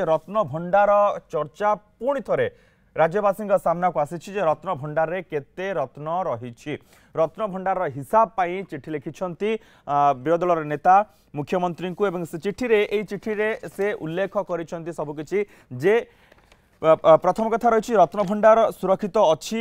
ଯେ ରତ୍ନଭଣ୍ଡାର ଚର୍ଚ୍ଚା ପୁଣି ଥରେ ରାଜ୍ୟବାସୀଙ୍କ ସାମ୍ନାକୁ ଆସିଛି ଯେ ରତ୍ନଭଣ୍ଡାରରେ କେତେ ରତ୍ନ ରହିଛି ରତ୍ନଭଣ୍ଡାରର ହିସାବ ପାଇଁ ଚିଠି ଲେଖିଛନ୍ତି ବିରୋଧୀ ଦଳର ନେତା ମୁଖ୍ୟମନ୍ତ୍ରୀଙ୍କୁ ଏବଂ ସେ ଚିଠିରେ ଏହି ଚିଠିରେ ସେ ଉଲ୍ଲେଖ କରିଛନ୍ତି ସବୁକିଛି ଯେ ପ୍ରଥମ କଥା ରହିଛି ରତ୍ନଭଣ୍ଡାର ସୁରକ୍ଷିତ ଅଛି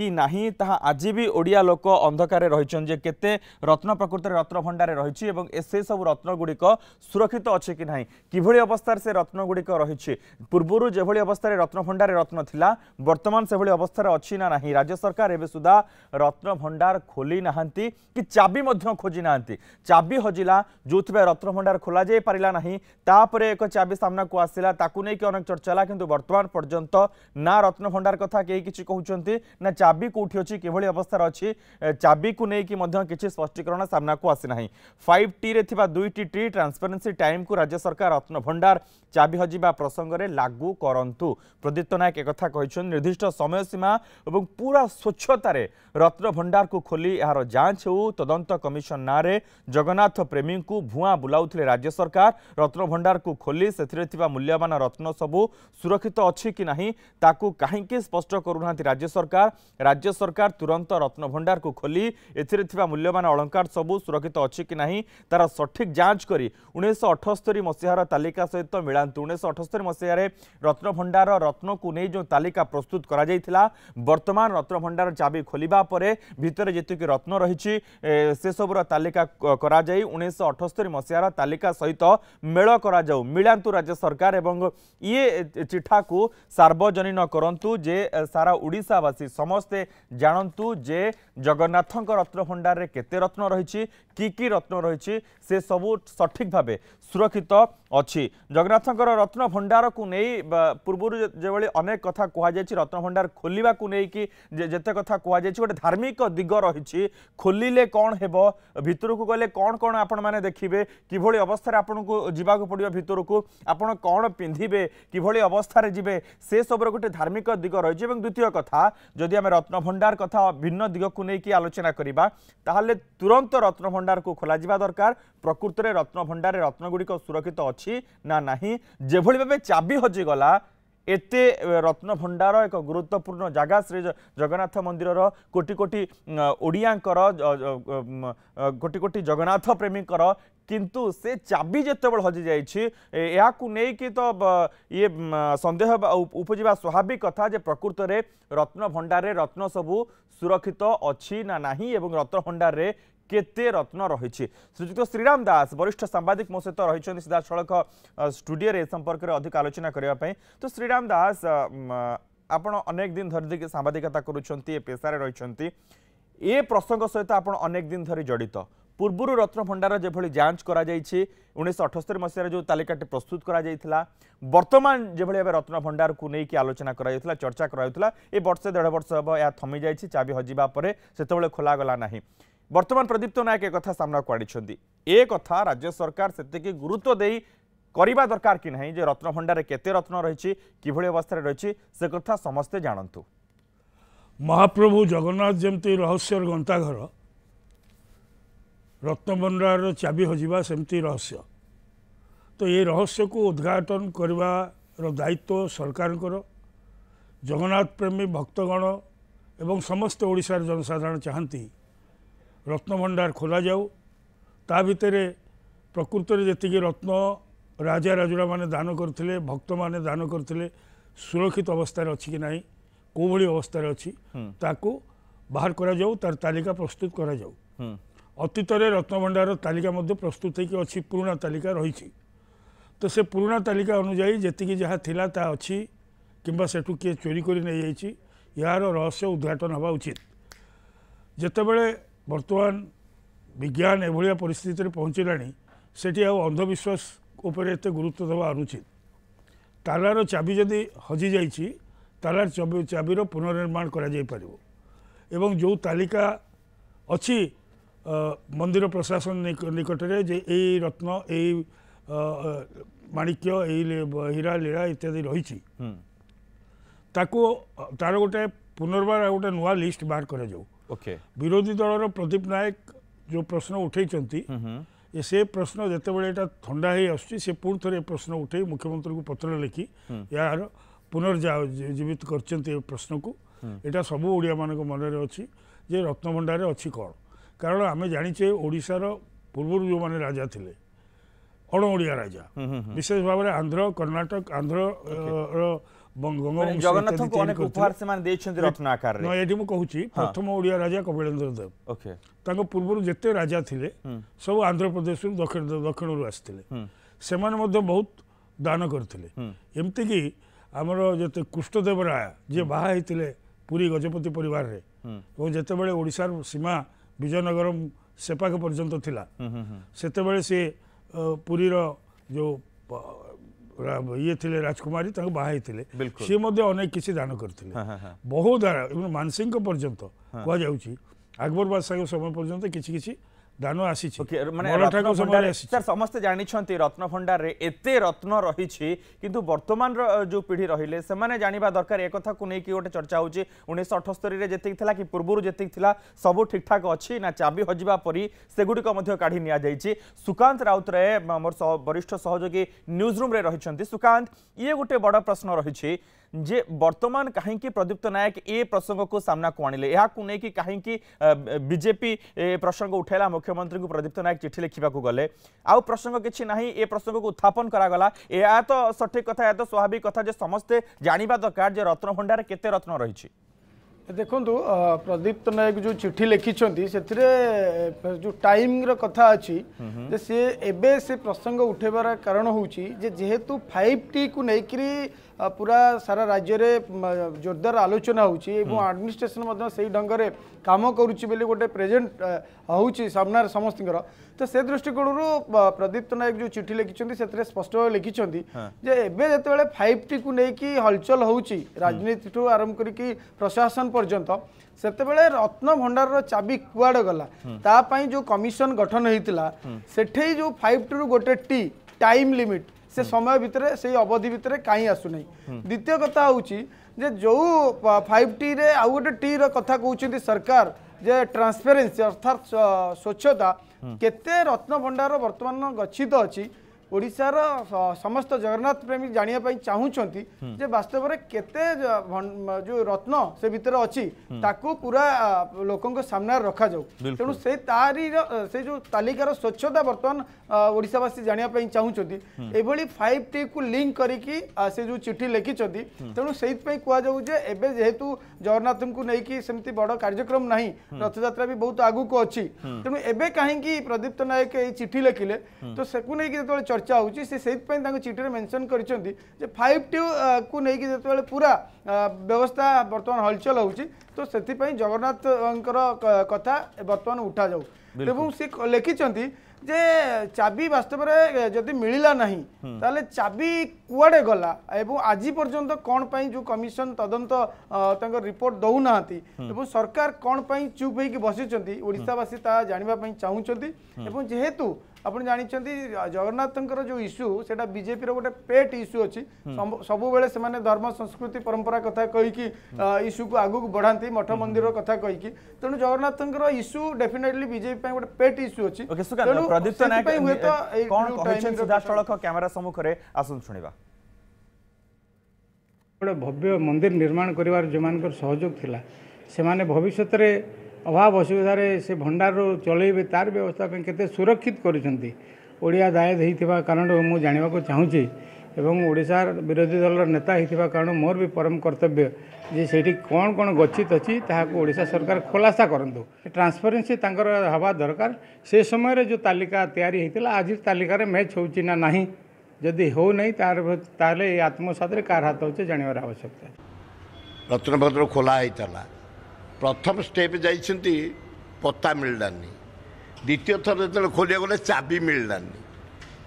କି ନାହିଁ ତାହା ଆଜି ବି ଓଡ଼ିଆ ଲୋକ ଅନ୍ଧକାରରେ ରହିଛନ୍ତି ଯେ କେତେ ରତ୍ନ ପ୍ରକୃତରେ ରତ୍ନ ଭଣ୍ଡାରେ ରହିଛି ଏବଂ ସେସବୁ ରତ୍ନଗୁଡ଼ିକ ସୁରକ୍ଷିତ ଅଛି କି ନାହିଁ କିଭଳି ଅବସ୍ଥାରେ ସେ ରତ୍ନଗୁଡ଼ିକ ରହିଛି ପୂର୍ବରୁ ଯେଭଳି ଅବସ୍ଥାରେ ରତ୍ନ ଭଣ୍ଡାରେ ରତ୍ନ ଥିଲା ବର୍ତ୍ତମାନ ସେଭଳି ଅବସ୍ଥାରେ ଅଛି ନା ନାହିଁ ରାଜ୍ୟ ସରକାର ଏବେ ସୁଦ୍ଧା ରତ୍ନ ଭଣ୍ଡାର ଖୋଲି ନାହାନ୍ତି କି ଚାବି ମଧ୍ୟ ଖୋଜି ନାହାନ୍ତି ଚାବି ହଜିଲା ଯେଉଁଥିପାଇଁ ରତ୍ନ ଭଣ୍ଡାର ଖୋଲାଯାଇ ପାରିଲା ନାହିଁ ତାପରେ ଏକ ଚାବି ସାମ୍ନାକୁ ଆସିଲା ତାକୁ ନେଇକି ଅନେକ ଚର୍ଚ୍ଚା ହେଲା କିନ୍ତୁ ବର୍ତ୍ତମାନ ପର୍ଯ୍ୟନ୍ତ ନା ରତ୍ନ ଭଣ୍ଡାର କଥା କେହି କିଛି କହୁଛନ୍ତି ନା চাবি কোটি অছি কিভাবে অবস্থার অছি চাবিকু নেইকি মধ্য কিছু স্পষ্টীকরণ সামনাকু আসিনা ফাইভ টি রে থিবা দুইটি টি ট্রান্সপারেন্সি টাইম কু রাজ্য সরকার রত্ন ভণ্ডার চাবি হজিবা প্রসঙ্গে লাগু করন্তু প্রদীপ্ত নায়ক একথা কইছেন নির্দিষ্ট সময়সীমা এবং পুরা স্বচ্ছতারে রত্ন ভণ্ডারকু খোলি এর যাঞ্চ ও তদন্ত কমিশন নাঁরে জগন্নাথ প্রেমীঙ্কু ভুয়া বুলাউলে রাজ্য সরকার রত্ন ভণ্ডারকু খোলি সেথিরে থিবা মূল্যবান রত্ন সবু সুরক্ষিত অছি কি নাহি তাকু কাহিকি স্পষ্ট করুনাহান্তি রাজ্য সরকার राज्य सरकार तुरंत रत्नभंडार को खोली ए मूल्यवान अलंकार सबू सुरक्षित अच्छी कि ना तार सठिक जांच कर उन्नीस अठस्तरी मसीहार तालिका सहित मिलातु उन्नीस अठस्तरी मसीह रत्नभंडार रत्न को नहीं जो तालिका प्रस्तुत कर रत्नभंडार चाबी खोल पर भितर जीक रत्न रही से सबूर तालिका उन्नीस अठस्तरी मसीहार तालिका सहित मेल କରାଯାଉ राज्य सरकार ସରକାର ଏବଂ ଇଏ ଚିଠାକୁ ସାର୍ବଜନୀନ କରନ୍ତୁ ଯେ ସାରା ଓଡ଼ିଶାବାସୀ ସମସ୍ତ ସମସ୍ତେ ଜାଣନ୍ତୁ ଯେ ଜଗନ୍ନାଥଙ୍କ ରତ୍ନଭଣ୍ଡାରରେ କେତେ ରତ୍ନ ରହିଛି কি কি রত্ন রয়েছে সে সবু সঠিক ভাবে সুরক্ষিত অছি জগন্নাথঙ্কর রত্ন ভণ্ডারকু নেই পূর্বরু যেভাবে অনেক কথা কুহযাই রত্ন ভণ্ডার খোলা নেই যেতে কথা কুহযাই গোটে ধার্মিক দিগ রয়েছে খোলিলে কণ হব ভিতরকু গলে কণ কণ আপন মানে দেখবে কিভাবে অবস্থায় আপনার যা পড়ব ভিতরকু আপনার কণ পিঁধবে কিভাবে অবস্থায় যাবে সে সবুর গোটে ধার্মিক দিগ রয়েছে এবং দ্বিতীয় কথা যদি আমি রত্নভণ্ডার কথা ভিন্ন দিগকু নেই আলোচনা করা তাহলে তুরন্ত রত্নভণ্ডার ରତ୍ନଭଣ୍ଡାରକୁ ଖୋଲାଯିବା ଦରକାର ପ୍ରକୃତରେ ରତ୍ନଭଣ୍ଡାରରେ ରତ୍ନଗୁଡ଼ିକ ସୁରକ୍ଷିତ ଅଛି ନା ନାହିଁ ଯେଭଳି ଭାବେ ଚାବି ହଜିଗଲା ଏତେ ରତ୍ନଭଣ୍ଡାର ଏକ ଗୁରୁତ୍ୱପୂର୍ଣ୍ଣ ଜାଗା ଶ୍ରୀ ଜଗନ୍ନାଥ ମନ୍ଦିରର କୋଟି କୋଟି ଓଡ଼ିଆଙ୍କର କୋଟି କୋଟି ଜଗନ୍ନାଥ ପ୍ରେମୀଙ୍କର କିନ୍ତୁ ସେ ଚାବି ଯେତେବେଳେ ହଜିଯାଇଛି ଏହାକୁ ନେଇକି ତ ଇଏ ସନ୍ଦେହ ଉପଜିବା ସ୍ୱାଭାବିକ କଥା ଯେ ପ୍ରକୃତରେ ରତ୍ନଭଣ୍ଡାରରେ ରତ୍ନ ସବୁ ସୁରକ୍ଷିତ ଅଛି ନା ନାହିଁ ଏବଂ ରତ୍ନଭଣ୍ଡାରରେ কেতে রত্ন রয়েছে শ্রীযুক্ত শ্রীরাম দাস বরিষ্ঠ সাংবাদিক মো সহ রয়েছেন সিধাসলখ স্টুডিওরে এ সম্পর্কের অধিক আলোচনা করা তো শ্রীরাম দাস আপনার অনেক দিন ধরে সাংবাদিকতা করছেন এ পেশার রয়েছেন এ প্রসঙ্গ সহ আপনার অনেক দিন ধরে জড়িত ପୂର୍ବରୁ ରତ୍ନଭଣ୍ଡାର ଯେଭଳି ଯାଞ୍ଚ କରାଯାଇଛି ଉଣେଇଶହ ଅଠସ୍ତରୀ ମସିହାରେ ଯେଉଁ ତାଲିକାଟି ପ୍ରସ୍ତୁତ କରାଯାଇଥିଲା ବର୍ତ୍ତମାନ ଯେଭଳି ଭାବେ ରତ୍ନଭଣ୍ଡାରକୁ ନେଇକି ଆଲୋଚନା କରାଯାଇଥିଲା ଚର୍ଚ୍ଚା କରାଯାଉଥିଲା ଏ ବର୍ଷେ ଦେଢ଼ ବର୍ଷ ହେବ ଏହା ଥମିଯାଇଛି ଚାବି ହଜିବା ପରେ ସେତେବେଳେ ଖୋଲାଗଲା ନାହିଁ বর্তমান প্রদীপ্ত নায়ক একথা সামনাকু আনিছেন এ কথা রাজ্য সরকার সেতিকি গুরুত্ব দেই করা দরকার কি না যে রত্নভণ্ডারে কেতে রত্ন রয়েছে কিভাবে অবস্থায় রয়েছে সে কথা সমস্তে জাণতু মহাপ্রভু জগন্নাথ যেমতি রহস্যর গন্তাঘর রত্নভণ্ডার চাবি হজিবা সেমতি রহস্য তো এই রহস্যকু উদ্ঘাটন করিবার দায়িত্ব সরকারଙ୍କର জগন্নাথ প্রেমী ভক্তগণ এবং সমস্ত ଓଡ଼ିଶାର ଜନସାଧାରଣ ଚାହାନ୍ତି ରତ୍ନଭଣ୍ଡାର ଖୋଲାଯାଉ ତା ଭିତରେ ପ୍ରକୃତରେ ଯେତିକି ରତ୍ନ ରାଜା ରାଜୁଡ଼ାମାନେ ଦାନ କରିଥିଲେ ଭକ୍ତମାନେ ଦାନ କରିଥିଲେ ସୁରକ୍ଷିତ ଅବସ୍ଥାରେ ଅଛି କି ନାହିଁ କେଉଁଭଳି ଅବସ୍ଥାରେ ଅଛି ତାକୁ ବାହାର କରାଯାଉ ତାର ତାଲିକା ପ୍ରସ୍ତୁତ କରାଯାଉ ଅତୀତରେ ରତ୍ନଭଣ୍ଡାରର ତାଲିକା ମଧ୍ୟ ପ୍ରସ୍ତୁତ ହୋଇକି ଅଛି ପୁରୁଣା ତାଲିକା ରହିଛି ତ ସେ ପୁରୁଣା ତାଲିକା ଅନୁଯାୟୀ ଯେତିକି ଯାହା ଥିଲା ତାହା ଅଛି କିମ୍ବା ସେଠୁ କିଏ ଚୋରି କରି ନେଇଯାଇଛି ଏହାର ରହସ୍ୟ ଉଦ୍ଘାଟନ ହେବା ଉଚିତ ଯେତେବେଳେ ବର୍ତ୍ତମାନ ବିଜ୍ଞାନ ଏଭଳିଆ ପରିସ୍ଥିତିରେ ପହଞ୍ଚିଲାଣି ସେଠି ଆଉ ଅନ୍ଧବିଶ୍ୱାସ ଉପରେ ଏତେ ଗୁରୁତ୍ୱ ଦେବା ଅନୁଚିତ ତାଲାର ଚାବି ଯଦି ହଜିଯାଇଛି ତାଲାର ଚାବିର ପୁନଃନିର୍ମାଣ କରାଯାଇପାରିବ ଏବଂ ଯେଉଁ ତାଲିକା ଅଛି ମନ୍ଦିର ପ୍ରଶାସନ ନିକଟରେ ଯେ ଏଇ ରତ୍ନ ଏଇ ମାଣିକ୍ୟ ଏଇ ହୀରା ଲୀଳା ଇତ୍ୟାଦି ରହିଛି ତାକୁ ତା'ର ଗୋଟେ ପୁନର୍ବାର ଆଉ ଗୋଟେ ନୂଆ ଲିଷ୍ଟ ବାହାର କରାଯାଉ ଓକେ ବିରୋଧୀ ଦଳର ପ୍ରଦୀପ ନାୟକ ଯେଉଁ ପ୍ରଶ୍ନ ଉଠାଇଛନ୍ତି ସେ ପ୍ରଶ୍ନ ଯେତେବେଳେ ଏଇଟା ଥଣ୍ଡା ହେଇ ଆସୁଛି ସେ ପୁଣି ଥରେ ଏ ପ୍ରଶ୍ନ ଉଠାଇ ମୁଖ୍ୟମନ୍ତ୍ରୀଙ୍କୁ ପତ୍ର ଲେଖି ଏହାର ପୁନର୍ଜା ଜୀବିତ କରିଛନ୍ତି ଏ ପ୍ରଶ୍ନକୁ ଏଇଟା ସବୁ ଓଡ଼ିଆମାନଙ୍କ ମନରେ ଅଛି ଯେ ରତ୍ନଭଣ୍ଡାରେ ଅଛି କ'ଣ କାରଣ ଆମେ ଜାଣିଛେ ଓଡ଼ିଶାର ପୂର୍ବରୁ ଯେଉଁମାନେ ରାଜା ଥିଲେ ଅଣ ଓଡ଼ିଆ ରାଜା ବିଶେଷ ଭାବରେ ଆନ୍ଧ୍ର କର୍ଣ୍ଣାଟକ ଆନ୍ଧ୍ରର ବଙ୍ଗବନ୍ଧୁ ଜଗନ୍ନାଥଙ୍କୁ ଅନେକ ଉପହାର ସେମାନେ ଦେଇଛନ୍ତି ରତ୍ନ ଆକାରରେ ନାଇଁ ଏଠି ମୁଁ କହୁଛି ପ୍ରଥମ ଓଡ଼ିଆ ରାଜା କପିଳେନ୍ଦ୍ର ଦେବ ଓକେ ତାଙ୍କ ପୂର୍ବରୁ ଯେତେ ରାଜା ଥିଲେ ସବୁ ଆନ୍ଧ୍ରପ୍ରଦେଶରୁ ଦକ୍ଷିଣରୁ ଆସିଥିଲେ ସେମାନେ ମଧ୍ୟ ବହୁତ ଦାନ କରିଥିଲେ ଏମିତିକି ଆମର ଯେତେ କୃଷ୍ଣଦେବ ରାୟ ଯିଏ ବାହା ହେଇଥିଲେ ପୁରୀ ଗଜପତି ପରିବାରରେ ଏବଂ ଯେତେବେଳେ ଓଡ଼ିଶାର ସୀମା ବିଜୟନଗରମ ସେପାଖ ପର୍ଯ୍ୟନ୍ତ ଥିଲା ସେତେବେଳେ ସିଏ ପୁରୀର ଯେଉଁ ଇଏ ଥିଲେ ରାଜକୁମାରୀ ତାଙ୍କୁ ବାହା ହେଇଥିଲେ ସିଏ ମଧ୍ୟ ଅନେକ କିଛି ଦାନ କରିଥିଲେ ବହୁ ଦ୍ୱାରା ଏବଂ ମାନସିଂଙ୍କ ପର୍ଯ୍ୟନ୍ତ କୁହାଯାଉଛି আকবর বাদশাহ সময় পর্যন্ত কিছু কিছু ଦାନ ଆସିଛି ସାର୍ ସମସ୍ତେ ଜାଣିଛନ୍ତି ରତ୍ନ ଭଣ୍ଡାରରେ ଏତେ ରତ୍ନ ରହିଛି କିନ୍ତୁ ବର୍ତ୍ତମାନର ଯେଉଁ ପିଢ଼ି ରହିଲେ ସେମାନେ ଜାଣିବା ଦରକାର ଏକଥାକୁ ନେଇକି ଗୋଟେ ଚର୍ଚ୍ଚା ହେଉଛି ଉଣେଇଶହ ଅଠସ୍ତରୀରେ ଯେତିକି ଥିଲା କି ପୂର୍ବରୁ ଯେତିକି ଥିଲା ସବୁ ଠିକ୍ଠାକ୍ ଅଛି ନା ଚାବି ହଜିବା ପରି ସେଗୁଡ଼ିକ ମଧ୍ୟ କାଢ଼ି ନିଆଯାଇଛି ସୁକାନ୍ତ ରାଉତରାୟ ଆମର ବରିଷ୍ଠ ସହଯୋଗୀ ନ୍ୟୁଜ୍ ରୁମ୍ରେ ରହିଛନ୍ତି ସୁକାନ୍ତ ଇଏ ଗୋଟେ ବଡ଼ ପ୍ରଶ୍ନ ରହିଛି जे बर्तमान कहीं प्रदीप्त नायक ए प्रसंग को सामना को आणले कहीं बीजेपी प्रसंग उठाला मुख्यमंत्री को प्रदीप्त नायक चिठी लिखा गले आउ प्रसंग किसी ना ये प्रसंग को उत्थापन कराला यह तो सठिक कथ तो स्वाभाविक कथ समस्ते जानवा दरकार जो रत्न भंडार के रत्न रही देखो प्रदीप्त नायक जो चिठी से जो टाइम रहा अच्छी सी एवं से प्रसंग उठेबार कारण हूँ जेहेतु फाइव टी को लेकर ପୁରା ସାରା ରାଜ୍ୟରେ ଜୋରଦାର ଆଲୋଚନା ହେଉଛି ଏବଂ ଆଡମିନିଷ୍ଟ୍ରେସନ୍ ମଧ୍ୟ ସେଇ ଢଙ୍ଗରେ କାମ କରୁଛି ବୋଲି ଗୋଟେ ପ୍ରେଜେଣ୍ଟ ହେଉଛି ସାମ୍ନାରେ ସମସ୍ତଙ୍କର ତ ସେ ଦୃଷ୍ଟିକୋଣରୁ ପ୍ରଦୀପ ପଟ୍ଟନାୟକ ଯେଉଁ ଚିଠି ଲେଖିଛନ୍ତି ସେଥିରେ ସ୍ପଷ୍ଟ ଭାବେ ଲେଖିଛନ୍ତି ଯେ ଏବେ ଯେତେବେଳେ ଫାଇଭ୍ ଟିକୁ ନେଇକି ହଲଚଲ ହେଉଛି ରାଜନୀତିଠୁ ଆରମ୍ଭ କରିକି ପ୍ରଶାସନ ପର୍ଯ୍ୟନ୍ତ ସେତେବେଳେ ରତ୍ନଭଣ୍ଡାରର ଚାବି କୁଆଡ଼େ ଗଲା ତା ପାଇଁ ଯେଉଁ କମିଶନ ଗଠନ ହେଇଥିଲା ସେଠେଇ ଯେଉଁ ଫାଇଭ୍ ଟିରୁ ଗୋଟେ ଟି ଟାଇମ୍ ଲିମିଟ୍ ସେ ସମୟ ଭିତରେ ସେଇ ଅବଧି ଭିତରେ କାହିଁ ଆସୁନାହିଁ ଦ୍ୱିତୀୟ କଥା ହେଉଛି ଯେ ଯେଉଁ ଫାଇଭ ଟିରେ ଆଉ ଗୋଟେ ଟିର କଥା କହୁଛନ୍ତି ସରକାର ଯେ ଟ୍ରାନ୍ସପେରେନ୍ସି ଅର୍ଥାତ୍ ସ୍ୱଚ୍ଛତା କେତେ ରତ୍ନଭଣ୍ଡାର ବର୍ତ୍ତମାନ ଗଚ୍ଛିତ ଅଛି ओडार समस्त जगन्नाथ प्रेमी जानापी चाहूँगी बास्तव में केते जो रत्न से भितर अच्छी पूरा लोकों रखा जाऊ तेणु से तारी से जो तालिकार स्वच्छता बर्तमान ओडावासी जानापी चाहूँगी एभली फाइव टी को लिंक करी से जो चिठी लिखिं तेणु से कहुजे जेहेतु जगन्नाथ को लेकिन सेमती बड़ कार्यक्रम ना रथजात्रा भी बहुत आगक अच्छी तेणु एवं कहीं प्रदीप्त नायक ये चिठी लिखिले तो से चर्चा चर्चा ହେଉଛି ସେ ସେଇଥିପାଇଁ ତାଙ୍କ ଚିଠିରେ ମେନସନ୍ କରିଛନ୍ତି ଯେ ଫାଇଭ୍ ଟିକୁ ନେଇକି ଯେତେବେଳେ ପୁରା ବ୍ୟବସ୍ଥା ବର୍ତ୍ତମାନ ହଲଚଲ ହେଉଛି ତ ସେଥିପାଇଁ ଜଗନ୍ନାଥଙ୍କର କଥା ବର୍ତ୍ତମାନ ଉଠାଯାଉ ଏବଂ ସେ ଲେଖିଛନ୍ତି ଯେ ଚାବି ବାସ୍ତବରେ ଯଦି ମିଳିଲା ନାହିଁ ତାହେଲେ ଚାବି କୁଆଡ଼େ ଗଲା ଏବଂ ଆଜି ପର୍ଯ୍ୟନ୍ତ କ'ଣ ପାଇଁ ଯେଉଁ କମିଶନ ତଦନ୍ତ ତାଙ୍କ ରିପୋର୍ଟ ଦେଉନାହାନ୍ତି ଏବଂ ସରକାର କ'ଣ ପାଇଁ ଚୁପ୍ ହେଇକି ବସିଛନ୍ତି ଓଡ଼ିଶାବାସୀ ତାହା ଜାଣିବା ପାଇଁ ଚାହୁଁଛନ୍ତି ଏବଂ ଯେହେତୁ ଆପଣ ଜାଣିଛନ୍ତି ଜଗନ୍ନାଥଙ୍କର ଯେଉଁ ଇସ୍ୟୁ ସେଇଟା ବିଜେପିର ଗୋଟେ ପେଟ୍ ଇସ୍ୟୁ ଅଛି ସବୁବେଳେ ସେମାନେ ଧର୍ମ ସଂସ୍କୃତି ପରମ୍ପରା କଥା କହିକି ଇସ୍ୟୁକୁ ଆଗକୁ ବଢ଼ାନ୍ତି ମଠ ମନ୍ଦିର କଥା କହିକି ତେଣୁ ଜଗନ୍ନାଥଙ୍କର ଇସ୍ୟୁ ଡେଫିନେଟଲି ବିଜେପି ପାଇଁ ଗୋଟେ ପେଟ୍ ଇସ୍ୟୁ ଅଛି କ୍ୟାମେରା ସମ୍ମୁଖରେ ଆସନ୍ତୁ ଶୁଣିବା ଗୋଟେ ଭବ୍ୟ ମନ୍ଦିର ନିର୍ମାଣ କରିବାର ଯେଉଁମାନଙ୍କର ସହଯୋଗ ଥିଲା ସେମାନେ ଭବିଷ୍ୟତରେ ଅଭାବ ଅସୁବିଧାରେ ସେ ଭଣ୍ଡାରରୁ ଚଳେଇବେ ତାର ବ୍ୟବସ୍ଥା ପାଇଁ କେତେ ସୁରକ୍ଷିତ କରିଛନ୍ତି ଓଡ଼ିଆ ଦାୟଦ ହୋଇଥିବା କାରଣରୁ ମୁଁ ଜାଣିବାକୁ ଚାହୁଁଛି ଏବଂ ଓଡ଼ିଶାର ବିରୋଧୀ ଦଳର ନେତା ହୋଇଥିବା କାରଣରୁ ମୋର ବି ପରମ କର୍ତ୍ତବ୍ୟ ଯେ ସେଇଠି କ'ଣ କ'ଣ ଗଚ୍ଛିତ ଅଛି ତାହାକୁ ଓଡ଼ିଶା ସରକାର ଖୋଲାସା କରନ୍ତୁ ଟ୍ରାନ୍ସପରେନ୍ସି ତାଙ୍କର ହେବା ଦରକାର ସେ ସମୟରେ ଯେଉଁ ତାଲିକା ତିଆରି ହୋଇଥିଲା ଆଜି ତାଲିକାରେ ମ୍ୟାଚ୍ ହେଉଛି ନା ନାହିଁ ଯଦି ହେଉନାହିଁ ତାର ତାହେଲେ ଏ ଆତ୍ମସାତରେ କାହାର ହାତ ହେଉଛି ଜାଣିବାର ଆବଶ୍ୟକତା ରତ୍ନପତ୍ର ଖୋଲା ହୋଇଥିଲା প্রথম স্টেপ যাইছেন ପତା ମିଳିଲାନି ଦ୍ୱିତୀୟ ଥର ଯେତେବେଳେ ଖୋଲିବାକୁ ଗଲେ ଚାବି ମିଳିଲାନି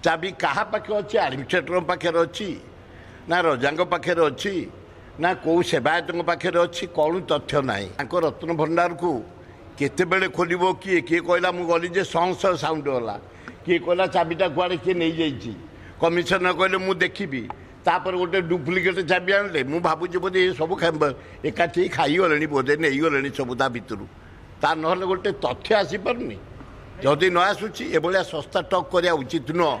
ଚାବି କାହା ପାଖରେ ଅଛି ଆଡ଼ମିନିଷ୍ଟ୍ରେଟରଙ୍କ ପାଖରେ ଅଛି ନା ରଜାଙ୍କ ପାଖରେ ଅଛି ନା କେଉଁ ସେବାୟତଙ୍କ ପାଖରେ ଅଛି କୌଣ ତଥ୍ୟ ନାହିଁ ତାଙ୍କ ରତ୍ନ ଭଣ୍ଡାରକୁ କେତେବେଳେ ଖୋଲିବ କିଏ କିଏ କହିଲା ମୁଁ ଗଲି ଯେ ସଂସ ସାଉଣ୍ଡ ହେଲା କିଏ କହିଲା ଚାବିଟା କୁଆଡ଼େ କିଏ ନେଇଯାଇଛି କମିଶନର କହିଲେ ମୁଁ ଦେଖିବି ତାପରେ ଗୋଟେ ଡୁପ୍ଲିକେଟ୍ ଚାବି ଆଣିଲେ ମୁଁ ଭାବୁଛି ବୋଧେ ଏ ସବୁ ଏକାଠି ଖାଇଗଲେଣି ବୋଧେ ନେଇଗଲେଣି ସବୁ ତା ଭିତରୁ ତା ନହେଲେ ଗୋଟେ ତଥ୍ୟ ଆସିପାରୁନି ଯଦି ନ ଆସୁଛି ଏଭଳିଆ ଶସ୍ତା ଟକ୍ କରିବା ଉଚିତ ନୁହଁ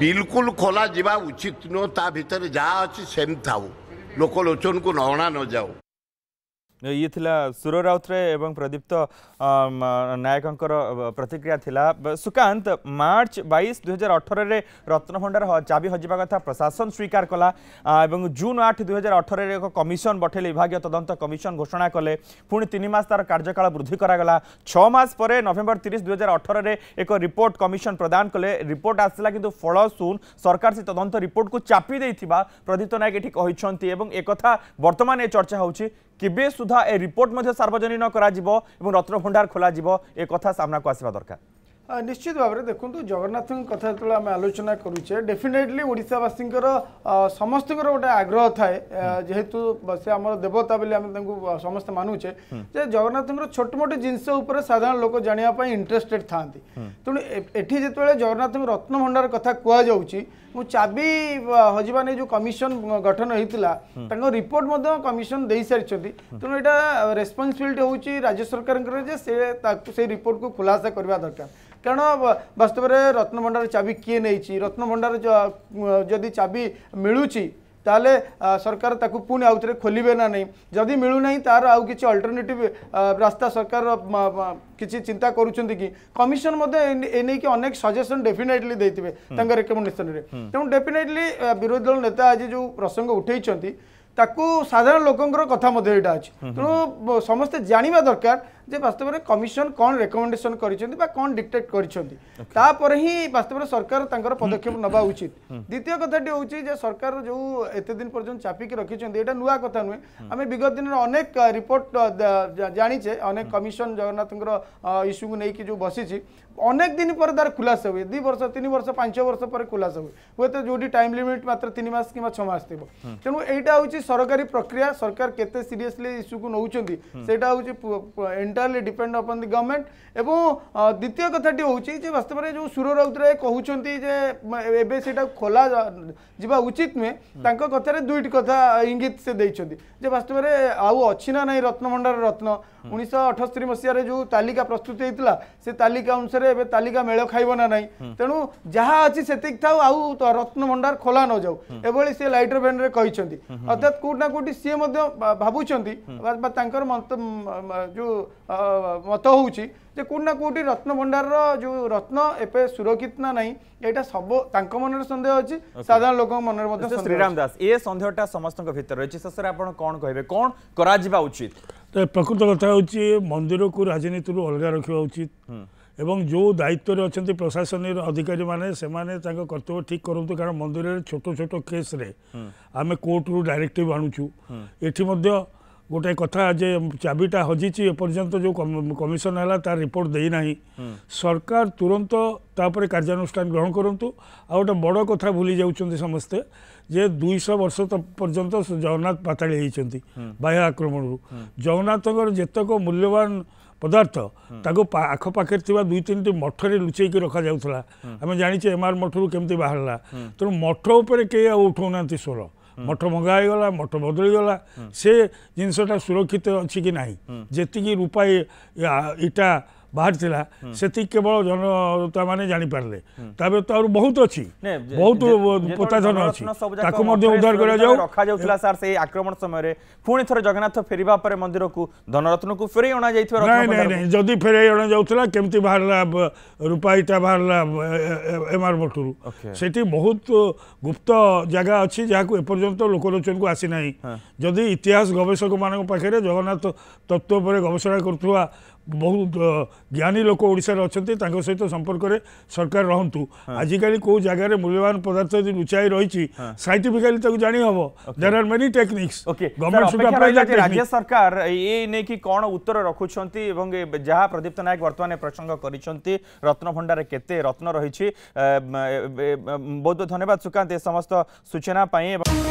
ବିଲକୁଲ ଖୋଲା ଯିବା ଉଚିତ ନୁହଁ ତା ଭିତରେ ଯାହା ଅଛି ସେମିତି ଥାଉ ଲୋକ ଲୋଚନକୁ ନହଣା ନଯାଉ ଇଏ ଥିଲା ସୁର ରାଉତରାୟ ଏବଂ ପ୍ରଦୀପ୍ତ ନାୟକଙ୍କର ପ୍ରତିକ୍ରିୟା ଥିଲା ସୁକାନ୍ତ ମାର୍ଚ୍ଚ ବାଇଶ ଦୁଇହଜାର ଅଠରରେ ରତ୍ନଭଣ୍ଡାର ଚାବି ହଜିବା କଥା ପ୍ରଶାସନ ସ୍ୱୀକାର କଲା ଏବଂ ଜୁନ୍ ଆଠ ଦୁଇହଜାର ଅଠରରେ ଏକ କମିଶନ ବଠେଇଲେ ବିଭାଗୀୟ ତଦନ୍ତ କମିଶନ ଘୋଷଣା କଲେ ପୁଣି ତିନି ମାସ ତାର କାର୍ଯ୍ୟକାଳ ବୃଦ୍ଧି କରାଗଲା ଛଅ ମାସ ପରେ ନଭେମ୍ବର ତିରିଶ ଦୁଇହଜାର ଅଠରରେ ଏକ ରିପୋର୍ଟ କମିଶନ ପ୍ରଦାନ କଲେ ରିପୋର୍ଟ ଆସିଲା କିନ୍ତୁ ଫଳ ଶୂନ ସରକାର ସେ ତଦନ୍ତ ରିପୋର୍ଟକୁ ଚାପି ଦେଇଥିବା ପ୍ରଦୀପ୍ତ ନାୟକ ଏଠି କହିଛନ୍ତି ଏବଂ ଏକଥା ବର୍ତ୍ତମାନ ଏ ଚର୍ଚ୍ଚା ହେଉଛି কেবে সুদ্ধা এই রিপোর্ট সার্বজনীন করা এবং রত্নভণ্ডার খোলা যাব এই কথা সামনাকু আসা দরকার নিশ্চিত ভাবে দেখুন জগন্নাথ কথা যেত আমি আলোচনা করুছে ডেফিনেটলি ওড়শাবাসীঙ্কর সমস্তর গোটে আগ্রহ থাকে যেহেতু সে আমার দেবতা বলে আমি তাঁকু সমস্তে মানুছে যে জগন্নাথঙ্কর ছোট মোট জিনিস উপরে সাধারণ লোক জাঁয়া ইন্টারেস্টেড থাকে তেমন এটি যেতবে জগন্নাথ রত্নভণ্ডার কথা কুযাচ্ছে ମୁଁ ଚାବି ହଜିବା ନେଇ ଯେଉଁ କମିଶନ ଗଠନ ହେଇଥିଲା ତାଙ୍କ ରିପୋର୍ଟ ମଧ୍ୟ କମିଶନ ଦେଇସାରିଛନ୍ତି ତେଣୁ ଏଇଟା ରେସ୍ପନ୍ସିବିଲିଟି ହେଉଛି ରାଜ୍ୟ ସରକାରଙ୍କର ଯେ ସେ ତାକୁ ସେଇ ରିପୋର୍ଟକୁ ଖୁଲାସା କରିବା ଦରକାର କାରଣ ବାସ୍ତବରେ ରତ୍ନଭଣ୍ଡାର ଚାବି କିଏ ନେଇଛି ରତ୍ନଭଣ୍ଡାର ଯଦି ଚାବି ମିଳୁଛି ତାହେଲେ ସରକାର ତାକୁ ପୁଣି ଆଉଥରେ ଖୋଲିବେ ନା ନାହିଁ ଯଦି ମିଳୁନାହିଁ ତାର ଆଉ କିଛି ଅଲ୍ଟରନେଟିଭ୍ ରାସ୍ତା ସରକାର କିଛି ଚିନ୍ତା କରୁଛନ୍ତି କି କମିଶନ ମଧ୍ୟ ଏ ନେଇକି ଅନେକ ସଜେସନ୍ ଡେଫିନେଟଲି ଦେଇଥିବେ ତାଙ୍କ ରେକମେଣ୍ଡେସନରେ ତେଣୁ ଡେଫିନେଟଲି ବିରୋଧୀ ଦଳ ନେତା ଆଜି ଯେଉଁ ପ୍ରସଙ୍ଗ ଉଠେଇଛନ୍ତି ତାକୁ ସାଧାରଣ ଲୋକଙ୍କର କଥା ମଧ୍ୟ ଏଇଟା ଅଛି ତେଣୁ ସମସ୍ତେ ଜାଣିବା ଦରକାର যে বাস্তবরে কমিশন কোন রেকমেন্ডেশন করেছেন বা কোন ডিক্টেট করেছেন তাপরে হি বাস্তবরে সরকার তাঙ্কর পদক্ষেপ নবা উচিত দ্বিতীয় কথাটি হচ্ছে যে সরকার যে এতে দিন পর্যন্ত চাপিকি রাখিছেন এটা নুয়া কথা নুহে আমি বিগত দিনের অনেক রিপোর্ট জানিছে অনেক কমিশন জগন্নাথঙ্কর ইস্যুকে নেইকি যে বসিছি অনেক দিন পরে তার খুলাসা হুয়ে দুই বর্ষ তিন বর্ষ পাঁচ বর্ষ পরে খুলাসা হুয়ে হুয়েত যেটি টাইম লিমিট মাত্র তিন মাস কিংবা ছ মাস থাকবে তেমন এইটা হচ্ছে সরকারি প্রক্রিয়া সরকার কেতে সিরিয়াসলি ইস্যুকে নৌ সেটা হচ্ছে এন্টার entirely depend upon the government और द्वितीय कथि हो वास्तव में जो सुर राउतराय कहते एवं से खोल जावा उचित नुहे कथा दुईट कथा इंगित से देखते वास्तव में आउ अच्छी ना नहीं रत्नभंडार रत्न उन्नीस अठस्तरी मसीह जो तालिका प्रस्तुत होता से तालिका अनुसार एवं तालिका मेल खाइब ना ना तेणु जहाँ अच्छी से आउ तो रत्नभंडार खोला न जाऊ एभली सी लाइटर बैंड में कही अर्थात कौटना कौटी सी भावुंत मत जो ମତ ହେଉଛି ଯେ କେଉଁଠି ନା କେଉଁଠି ରତ୍ନଭଣ୍ଡାରର ଯେଉଁ ରତ୍ନ ଏବେ ସୁରକ୍ଷିତ ନା ନାହିଁ ଏଇଟା ସବୁ ତାଙ୍କ ମନରେ ସନ୍ଦେହ ଅଛି ସାଧାରଣ ଲୋକଙ୍କ ମନରେ ମଧ୍ୟ ଶ୍ରୀରାମ ଦାସ ଏ ସନ୍ଦେହଟା ସମସ୍ତଙ୍କ ଭିତରେ ରହିଛି ଶେଷରେ ଆପଣ କ'ଣ କହିବେ କ'ଣ କରାଯିବା ଉଚିତ ପ୍ରକୃତ କଥା ହେଉଛି ମନ୍ଦିରକୁ ରାଜନୀତିରୁ ଅଲଗା ରଖିବା ଉଚିତ ଏବଂ ଯେଉଁ ଦାୟିତ୍ୱରେ ଅଛନ୍ତି ପ୍ରଶାସନିକ ଅଧିକାରୀମାନେ ସେମାନେ ତାଙ୍କ କର୍ତ୍ତବ୍ୟ ଠିକ୍ କରନ୍ତୁ କାରଣ ମନ୍ଦିରରେ ଛୋଟ ଛୋଟ କେସ୍ରେ ଆମେ କୋର୍ଟରୁ ଡାଇରେକ୍ଟିଭ୍ ଆଣୁଛୁ ଏଠି ମଧ୍ୟ ଗୋଟେ କଥା ଯେ ଚାବିଟା ହଜିଛି ଏପର୍ଯ୍ୟନ୍ତ ଯେଉଁ କମିଶନ ହେଲା ତା'ର ରିପୋର୍ଟ ଦେଇନାହିଁ ସରକାର ତୁରନ୍ତ ତାପରେ କାର୍ଯ୍ୟାନୁଷ୍ଠାନ ଗ୍ରହଣ କରନ୍ତୁ ଆଉ ଗୋଟେ ବଡ଼ କଥା ଭୁଲି ଯାଉଛନ୍ତି ସମସ୍ତେ ଯେ ଦୁଇଶହ ବର୍ଷ ପର୍ଯ୍ୟନ୍ତ ଜଗନ୍ନାଥ ପାତାଳି ହେଇଛନ୍ତି ବାହ୍ୟ ଆକ୍ରମଣରୁ ଜଗନ୍ନାଥଙ୍କର ଯେତେକ ମୂଲ୍ୟବାନ ପଦାର୍ଥ ତାକୁ ଆଖପାଖରେ ଥିବା ଦୁଇ ତିନିଟି ମଠରେ ଲୁଚେଇକି ରଖାଯାଉଥିଲା ଆମେ ଜାଣିଛେ ଏମ୍ଆର୍ ମଠରୁ କେମିତି ବାହାରିଲା ତେଣୁ ମଠ ଉପରେ କେହି ଆଉ ଉଠାଉନାହାନ୍ତି ସ୍ୱର ମଠ ମଗା ହେଇଗଲା ମଠ ବଦଳିଗଲା ସେ ଜିନିଷଟା ସୁରକ୍ଷିତ ଅଛି କି ନାହିଁ ଯେତିକି ରୂପା ଇଟା ବାହାରିଥିଲା ସେତିକି କେବଳ ଜନତାମାନେ ଜାଣିପାରିଲେ ତାପରେ ତ ଆହୁରି ବହୁତ ଅଛି ବହୁତ ପୋତାଧନ ଅଛି ତାକୁ ମଧ୍ୟ ଉଦ୍ଧାର କରାଯାଉ ରଖାଯାଉଥିଲା ସାର୍ ସେଇ ଆକ୍ରମଣ ସମୟରେ ପୁଣି ଥରେ ଜଗନ୍ନାଥ ଫେରିବା ପରେ ମନ୍ଦିରକୁ ଧନରତ୍ନକୁ ଫେରେଇ ଅଣାଯାଇଥିବା ନାଇଁ ନାଇଁ ନାଇଁ ଯଦି ଫେରେଇ ଅଣାଯାଉଥିଲା କେମିତି ବାହାରିଲା ରୂପା ଇଟା ବାହାରିଲା ଏମାର ବଟୁରୁ ସେଠି ବହୁତ ଗୁପ୍ତ ଜାଗା ଅଛି ଯାହାକୁ ଏପର୍ଯ୍ୟନ୍ତ ଲୋକଲୋଚନକୁ ଆସିନାହିଁ ଯଦି ଇତିହାସ ଗବେଷକମାନଙ୍କ ପାଖରେ ଜଗନ୍ନାଥ ତତ୍ତ୍ୱ ଉପରେ ଗବେଷଣା କରୁଥିବା बहुत ज्ञानी लोक ओडार अच्छा सहित संपर्क में सरकार रुंतु आजिकल कौ जगार मूल्यवान पदार्थ जो लुचाई रही सैंटिफिकाली तक जानहब देर आर मेनि टेक्निक्स राज्य सरकार ये नहीं कि कौन उत्तर रखुंत जहाँ प्रदीप्त नायक बर्तमान प्रसंग कर रत्नभंडार के रत्न रही बहुत बहुत धन्यवाद सुकांत ये समस्त सूचनापाई